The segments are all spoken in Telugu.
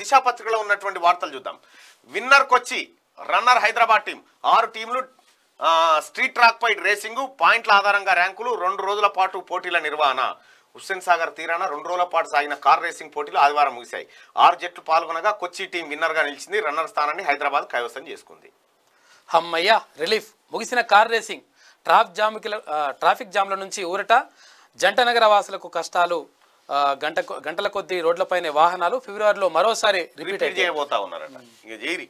దిశ పత్రికలో ఉన్నటువంటి వార్తలు చూద్దాం winner Kochi runner Hyderabad team ఆరు టీంలు స్ట్రీట్ ట్రాక్ పై రేసింగ్ పాయింట్ల ఆధారంగా ర్యాంకులు రెండు రోజుల పాటు పోటీల నిర్వహణ హుస్సేన్ సాగర్ తీరాన రెండు రోజుల పాటు సాగిన కార్ రేసింగ్ పోటీలు ఆదివారం ముగిశాయి ఆరు జట్లు పాల్గొనగా కొచ్చి టీం విన్నర్గా నిలిచింది రన్నర్ స్థానాన్ని హైదరాబాద్ కైవసం చేసుకుంది హమ్మయ్యా రిలీఫ్ ముగిసిన car racing traffic jam traffic జామ్ల నుంచి ఊరట జంటనగర వాసులకు కష్టాలు గంట గంటల కొద్ది రోడ్లపైనే వాహనాలు ఫిబ్రవరిలో మరోసారి రిపీట్ చేయబోతా ఉన్నారట ఇంకా జైరి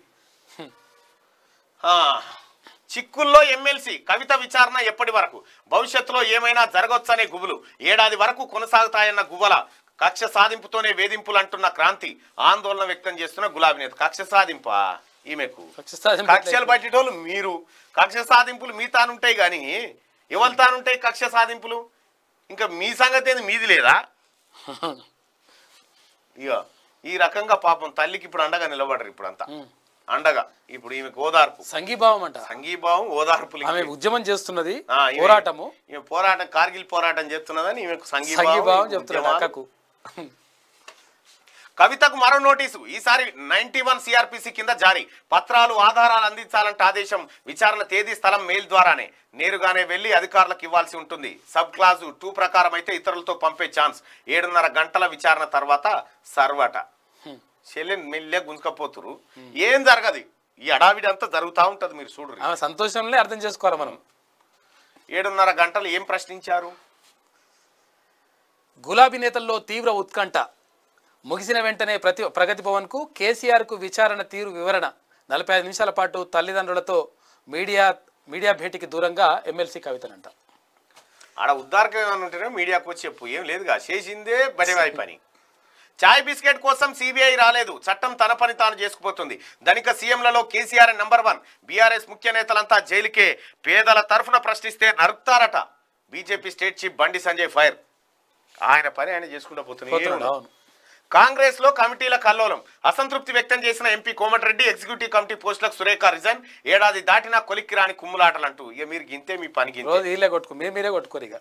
చిక్కుల్లో ఎమ్మెల్సీ కవిత విచారణ ఎప్పటి వరకు భవిష్యత్తులో ఏమైనా జరగొచ్చనే గుబులు ఏడాది వరకు కొనసాగుతాయన్న గువ్వల కక్ష సాధింపుతోనే వేధింపులు అంటున్న క్రాంతి ఆందోళన వ్యక్తం చేస్తున్న గులాబీ నేత కక్ష సాధింపా ఈమెకు కక్షలు పట్టేటోళ్ళు మీరు కక్ష సాధింపులు మీ తానుంటాయి కానీ ఎవరి తానుంటాయి కక్ష సాధింపులు ఇంకా మీ సంగతి మీది లేదా ఇక ఈ రకంగా పాపం తల్లికి ఇప్పుడు అండగా నిలబడరు ఇప్పుడు అంతా అండగా ఇప్పుడు ఈమె ఓదార్పు సంఘీభావం అంట సంఘీభావం ఓదార్పు ఉద్యమం చేస్తున్నది పోరాటము పోరాటం కార్గిల్ పోరాటం చేస్తున్నదని ఈమెకు సంఘీభావం చెప్తున్నది కవితకు మరో నోటీసు ఈసారి నైన్టీ వన్ సిఆర్పిసి కింద జారీ పత్రాలు ఆధారాలు అందించాలంటే ఆదేశం విచారణ తేదీ స్థలం మెయిల్ ద్వారానే నేరుగానే వెళ్లి అధికారులకు ఇవ్వాల్సి ఉంటుంది సబ్ క్లాజు టూ ప్రకారం అయితే ఇతరులతో పంపే ఛాన్స్ ఏడున్నర గంటల విచారణ తర్వాత సర్వట చెల్లెని మెల్లే గుంజుకపోతురు ఏం జరగదు ఈ అడావిడి అంతా జరుగుతూ ఉంటుంది మీరు చూడరు సంతోషంలో అర్థం చేసుకోవాలి మనం ఏడున్నర గంటలు ఏం ప్రశ్నించారు గులాబీ నేతల్లో తీవ్ర ఉత్కంఠ ముగిసిన వెంటనే ప్రతి ప్రగతి భవన్కు కేసీఆర్కు విచారణ తీరు వివరణ నలభై ఐదు నిమిషాల పాటు తల్లిదండ్రులతో మీడియా మీడియా భేటీకి దూరంగా ఎమ్మెల్సీ కవితనంట ఆడ ఉద్దారకం మీడియాకు వచ్చి చెప్పు ఏం లేదుగా చేసిందే బడివాయి పని చాయ్ బిస్కెట్ కోసం సిబిఐ రాలేదు చట్టం తన పని తాను చేసుకుపోతుంది ధనిక సీఎంలలో కేసీఆర్ నంబర్ వన్ బీఆర్ఎస్ ముఖ్య నేతలంతా జైలుకే పేదల తరఫున ప్రశ్నిస్తే నరుకుతారట బీజేపీ స్టేట్ చీఫ్ బండి సంజయ్ ఫైర్ ఆయన పని ఆయన చేసుకుంటూ పోతుంది కాంగ్రెస్లో కమిటీల కల్లోలం అసంతృప్తి వ్యక్తం చేసిన ఎంపీ కోమటిరెడ్డి ఎగ్జిక్యూటివ్ కమిటీ పోస్టులకు సురేఖ రిజైన్ ఏడాది దాటినా కొలిక్కి రాని కుమ్ములాటలంటూ ఇక మీరు గింతే మీ పనికి వీళ్ళే మీరు మీరే కొట్టుకోరు ఇక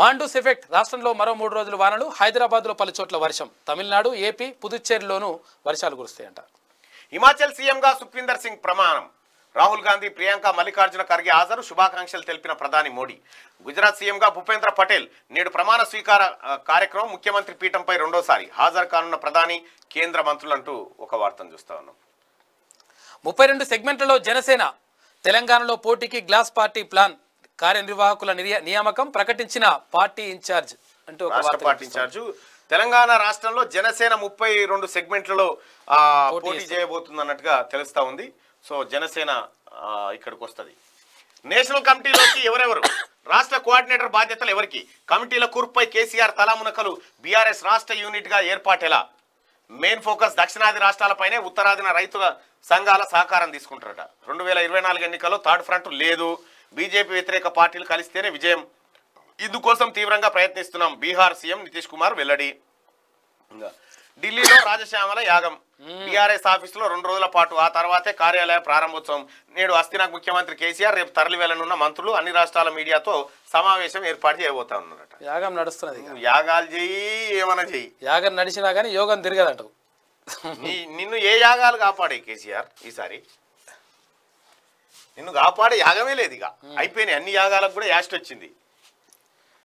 మాండూస్ ఎఫెక్ట్ రాష్ట్రంలో మరో మూడు రోజులు వానలు హైదరాబాద్లో పలు చోట్ల వర్షం తమిళనాడు ఏపీ పుదుచ్చేరిలోనూ వర్షాలు కురుస్తాయంట హిమాచల్ సీఎంగా సుఖ్వీందర్ సింగ్ ప్రమాణం రాహుల్ గాంధీ ప్రియాంక మల్లికార్జున ఖర్గే హాజరు శుభాకాంక్షలు తెలిపిన ప్రధాని మోడీ గుజరాత్ సీఎంగా భూపేంద్ర పటేల్ నేడు ప్రమాణ స్వీకార కార్యక్రమం ముఖ్యమంత్రి పీఠంపై రెండోసారి హాజరు కానున్న ప్రధాని కేంద్ర మంత్రులంటూ ఒక వార్తను చూస్తా ఉన్నాం ముప్పై రెండు సెగ్మెంట్లలో జనసేన తెలంగాణలో పోటీకి గ్లాస్ పార్టీ ప్లాన్ కార్యనిర్వాహకుల నియామకం ప్రకటించిన పార్టీ ఇన్ఛార్జ్ అంటూ పార్టీ ఇన్ఛార్జ్ తెలంగాణ రాష్ట్రంలో జనసేన ముప్పై రెండు సెగ్మెంట్లలో పోటీ చేయబోతుంది అన్నట్టుగా తెలుస్తా ఉంది సో జనసేన ఇక్కడికి వస్తుంది నేషనల్ కమిటీలోకి ఎవరెవరు రాష్ట్ర కోఆర్డినేటర్ బాధ్యతలు ఎవరికి కమిటీల కూర్పుపై కేసీఆర్ తలామునకలు బీఆర్ఎస్ రాష్ట్ర యూనిట్గా ఏర్పాటేలా మెయిన్ ఫోకస్ దక్షిణాది రాష్ట్రాలపైనే ఉత్తరాదిన రైతుల సంఘాల సహకారం తీసుకుంటారట రెండు వేల ఇరవై నాలుగు ఎన్నికల్లో థర్డ్ ఫ్రంట్ లేదు బీజేపీ వ్యతిరేక పార్టీలు కలిస్తేనే విజయం ఇందుకోసం తీవ్రంగా ప్రయత్నిస్తున్నాం బీహార్ సీఎం నితీష్ కుమార్ వెల్లడి ఢిల్లీలో రాజశ్యామల యాగం బీఆర్ఎస్ ఆఫీసులో రెండు రోజుల పాటు ఆ తర్వాతే కార్యాలయ ప్రారంభోత్సవం నేడు అస్థినాకు ముఖ్యమంత్రి కేసీఆర్ రేపు తరలి వెళ్ళనున్న మంత్రులు అన్ని రాష్ట్రాల మీడియాతో సమావేశం ఏర్పాటు చేయబోతా ఉన్నారట యాగం నడుస్తున్నది యాగాలు చెయ్యి ఏమైనా చెయ్యి యాగం నడిచినా కానీ యోగం తిరగదట నిన్ను ఏ యాగాలు కాపాడే కేసీఆర్ ఈసారి నిన్ను కాపాడే యాగమే లేదు ఇక అయిపోయినాయి అన్ని యాగాలకు కూడా యాస్ట్ వచ్చింది